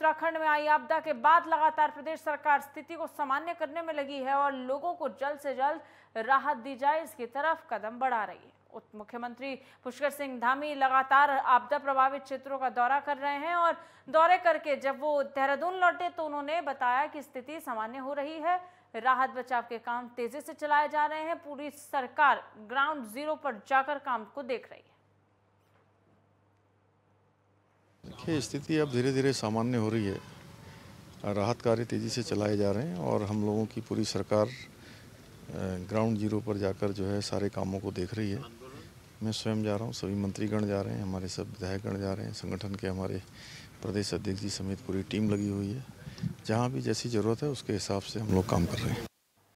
उत्तराखंड में आई आपदा के बाद लगातार प्रदेश सरकार स्थिति को सामान्य करने में लगी है और लोगों को जल्द से जल्द राहत दी जाए इसकी तरफ कदम बढ़ा रही है मुख्यमंत्री पुष्कर सिंह धामी लगातार आपदा प्रभावित क्षेत्रों का दौरा कर रहे हैं और दौरे करके जब वो देहरादून लौटे तो उन्होंने बताया कि स्थिति सामान्य हो रही है राहत बचाव के काम तेजी से चलाए जा रहे हैं पूरी सरकार ग्राउंड जीरो पर जाकर काम को देख रही है देखिए स्थिति अब धीरे धीरे सामान्य हो रही है राहत कार्य तेज़ी से चलाए जा रहे हैं और हम लोगों की पूरी सरकार ग्राउंड जीरो पर जाकर जो है सारे कामों को देख रही है मैं स्वयं जा रहा हूँ सभी मंत्रीगण जा रहे हैं हमारे सब विधायकगण जा रहे हैं संगठन के हमारे प्रदेश अध्यक्ष जी समेत पूरी टीम लगी हुई है जहाँ भी जैसी ज़रूरत है उसके हिसाब से हम लोग काम कर रहे हैं